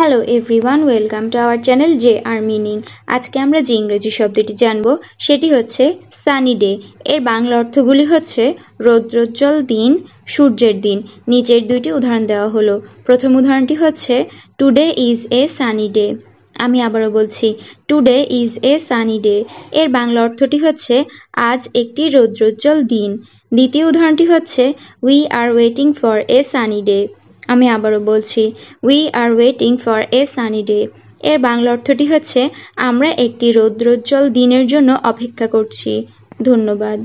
hello everyone welcome to our channel J R meaning আজকে আমরা যে ইংরেজি শব্দটি জানব সেটি হচ্ছে সানি ডে এর বাংলা অর্থগুলি হচ্ছে রৌদ্রোজ্জ্বল দিন সূর্যের দিন নিচের দুইটি উদাহরণ দেওয়া হলো প্রথম উদাহরণটি হচ্ছে today is a sunny day আমি আবারও বলছি today is a sunny day এর বাংলা অর্থটি হচ্ছে আজ একটি রৌদ্রোজ্জ্বল দিন দ্বিতীয় উদাহরণটি হচ্ছে we are waiting for a sunny day আমি আবারও বলছি we are waiting for a sunny day এর বাংলা অর্থটি হচ্ছে আমরা একটি রৌদ্রোজ্জ্বল দিনের জন্য অপেক্ষা করছি ধন্যবাদ